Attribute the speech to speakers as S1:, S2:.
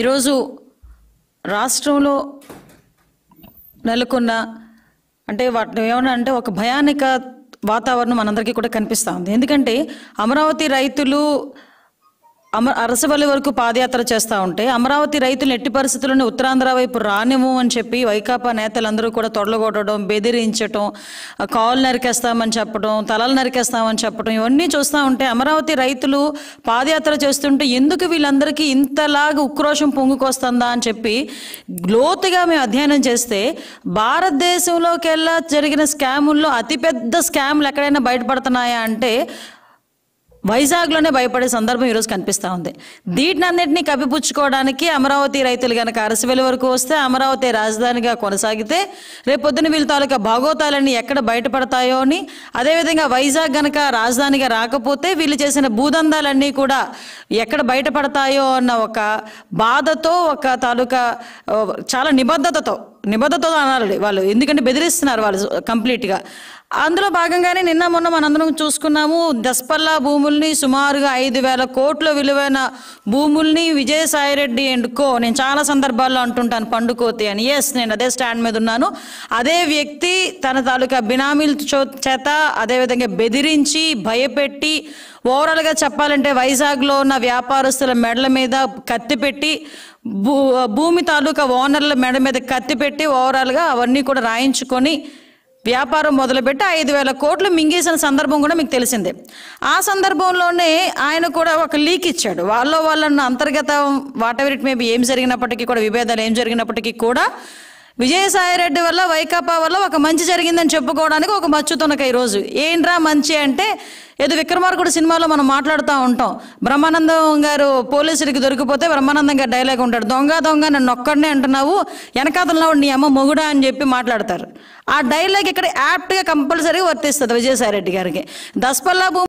S1: ఈరోజు రాష్ట్రంలో నెలకొన్న అంటే వాటి ఏమన్నా అంటే ఒక భయానిక వాతావరణం మనందరికీ కూడా కనిపిస్తూ ఉంది ఎందుకంటే అమరావతి రైతులు అమర అరసవల్లి వరకు పాదయాత్ర చేస్తూ ఉంటే అమరావతి రైతులు ఎట్టి పరిస్థితుల్లోనే ఉత్తరాంధ్ర వైపు రానివ్వు అని చెప్పి వైకాపా నేతలందరూ కూడా తొడలగొట్టడం బెదిరించటం కాళ్ళు నరికేస్తామని చెప్పడం తలలు నరికేస్తామని చెప్పడం ఇవన్నీ చూస్తూ ఉంటే అమరావతి రైతులు పాదయాత్ర చేస్తుంటే ఎందుకు వీళ్ళందరికీ ఇంతలాగా ఉక్రోషం పొంగుకొస్తుందా అని చెప్పి లోతుగా మేము అధ్యయనం చేస్తే భారతదేశంలోకెల్లా జరిగిన స్కాముల్లో అతిపెద్ద స్కాములు ఎక్కడైనా బయటపడుతున్నాయా అంటే వైజాగ్లోనే భయపడే సందర్భం ఈరోజు కనిపిస్తూ ఉంది వీటినన్నింటినీ కప్పిపుచ్చుకోవడానికి అమరావతి రైతులు కనుక అరసివెలి వరకు వస్తే అమరావతి రాజధానిగా కొనసాగితే రేపొద్దున వీళ్ళ తాలూకా భాగోతాలన్నీ ఎక్కడ బయటపడతాయో అని అదేవిధంగా వైజాగ్ కనుక రాజధానిగా రాకపోతే వీళ్ళు చేసిన భూదందాలన్నీ కూడా ఎక్కడ బయటపడతాయో అన్న ఒక బాధతో ఒక తాలూకా చాలా నిబద్ధతతో నిబద్ధతతో అనాలి వాళ్ళు ఎందుకంటే బెదిరిస్తున్నారు వాళ్ళు కంప్లీట్గా అందులో భాగంగానే నిన్న మొన్న మనందరం చూసుకున్నాము దస్పల్లా భూముల్ని సుమారుగా ఐదు వేల కోట్ల విలువైన భూముల్ని విజయసాయిరెడ్డి ఎండుకో నేను చాలా సందర్భాల్లో అంటుంటాను పండుకోతి అని ఎస్ నేను అదే స్టాండ్ మీద ఉన్నాను అదే వ్యక్తి తన తాలూకా బినామీల చేత అదేవిధంగా బెదిరించి భయపెట్టి ఓవరాల్గా చెప్పాలంటే వైజాగ్లో ఉన్న వ్యాపారస్తుల మెడల మీద కత్తి పెట్టి భూ భూమి తాలూకా ఓనర్ల మెడ మీద కత్తి పెట్టి ఓవరాల్గా అవన్నీ కూడా రాయించుకొని వ్యాపారం మొదలుపెట్టి ఐదు వేల కోట్లు మింగేసిన సందర్భం కూడా మీకు తెలిసిందే ఆ సందర్భంలోనే ఆయన కూడా ఒక లీక్ ఇచ్చాడు వాళ్ళ వాళ్ళన్న అంతర్గత వాట్ ఎవర్ ఇట్ ఏం జరిగినప్పటికీ కూడా విభేదాలు ఏం జరిగినప్పటికీ కూడా విజయసాయిరెడ్డి వల్ల వైకాపా వల్ల ఒక మంచి జరిగిందని చెప్పుకోవడానికి ఒక మచ్చుతునక ఈరోజు ఏంట్రా మంచి అంటే ఏదో విక్రమార్కుడు సినిమాలో మనం మాట్లాడుతూ ఉంటాం బ్రహ్మానందం గారు పోలీసులకి దొరికిపోతే బ్రహ్మానందం గారు డైలాగ్ ఉంటాడు దొంగ దొంగ నన్ను ఒక్కడనే అంటున్నావు వెనకాతల్లో నీ అమ్మ మొగుడా అని చెప్పి మాట్లాడతారు ఆ డైలాగ్ ఇక్కడ యాప్ట్గా కంపల్సరీ వర్తిస్తుంది విజయసాయిరెడ్డి గారికి భూమి